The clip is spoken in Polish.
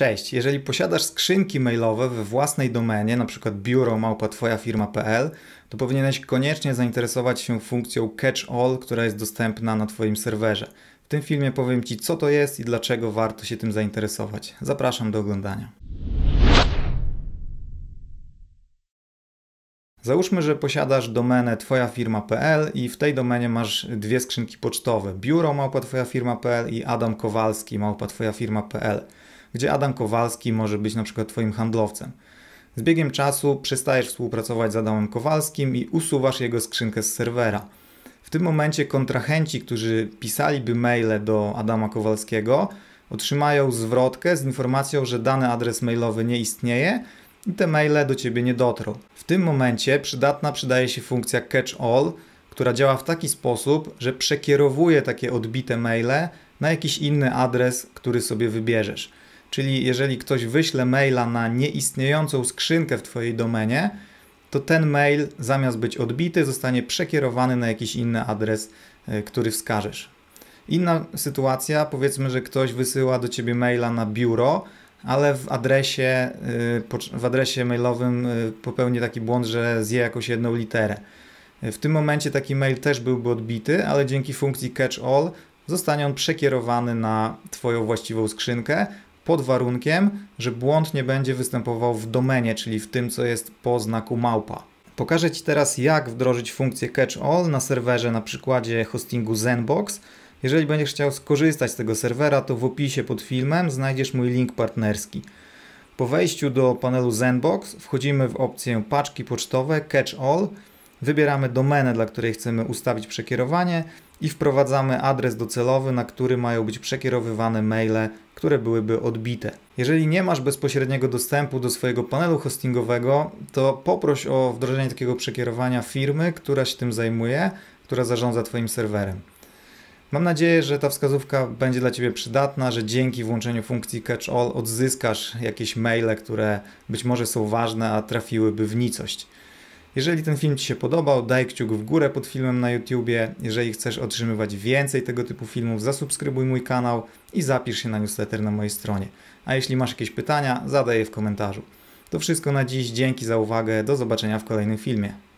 Cześć, jeżeli posiadasz skrzynki mailowe we własnej domenie, np. firmapl to powinieneś koniecznie zainteresować się funkcją Catch All, która jest dostępna na Twoim serwerze. W tym filmie powiem Ci, co to jest i dlaczego warto się tym zainteresować. Zapraszam do oglądania. Załóżmy, że posiadasz domenę twojafirma.pl i w tej domenie masz dwie skrzynki pocztowe: biuro małpa twojafirma.pl i Adam Kowalski małpa twojafirma.pl, gdzie Adam Kowalski może być na przykład twoim handlowcem. Z biegiem czasu przestajesz współpracować z Adamem Kowalskim i usuwasz jego skrzynkę z serwera. W tym momencie kontrahenci, którzy pisaliby maile do Adama Kowalskiego, otrzymają zwrotkę z informacją, że dany adres mailowy nie istnieje i te maile do Ciebie nie dotrą. W tym momencie przydatna przydaje się funkcja catch all, która działa w taki sposób, że przekierowuje takie odbite maile na jakiś inny adres, który sobie wybierzesz. Czyli jeżeli ktoś wyśle maila na nieistniejącą skrzynkę w Twojej domenie, to ten mail zamiast być odbity zostanie przekierowany na jakiś inny adres, e, który wskażesz. Inna sytuacja, powiedzmy, że ktoś wysyła do Ciebie maila na biuro, ale w adresie, y, w adresie mailowym y, popełni taki błąd, że zje jakąś jedną literę. Y, w tym momencie taki mail też byłby odbity, ale dzięki funkcji catch all zostanie on przekierowany na Twoją właściwą skrzynkę pod warunkiem, że błąd nie będzie występował w domenie, czyli w tym, co jest po znaku małpa. Pokażę Ci teraz, jak wdrożyć funkcję catch all na serwerze na przykładzie hostingu Zenbox, jeżeli będziesz chciał skorzystać z tego serwera, to w opisie pod filmem znajdziesz mój link partnerski. Po wejściu do panelu Zenbox wchodzimy w opcję paczki pocztowe Catch All, wybieramy domenę, dla której chcemy ustawić przekierowanie i wprowadzamy adres docelowy, na który mają być przekierowywane maile, które byłyby odbite. Jeżeli nie masz bezpośredniego dostępu do swojego panelu hostingowego, to poproś o wdrożenie takiego przekierowania firmy, która się tym zajmuje, która zarządza Twoim serwerem. Mam nadzieję, że ta wskazówka będzie dla Ciebie przydatna, że dzięki włączeniu funkcji catch-all odzyskasz jakieś maile, które być może są ważne, a trafiłyby w nicość. Jeżeli ten film Ci się podobał, daj kciuk w górę pod filmem na YouTubie. Jeżeli chcesz otrzymywać więcej tego typu filmów, zasubskrybuj mój kanał i zapisz się na newsletter na mojej stronie. A jeśli masz jakieś pytania, zadaj je w komentarzu. To wszystko na dziś. Dzięki za uwagę. Do zobaczenia w kolejnym filmie.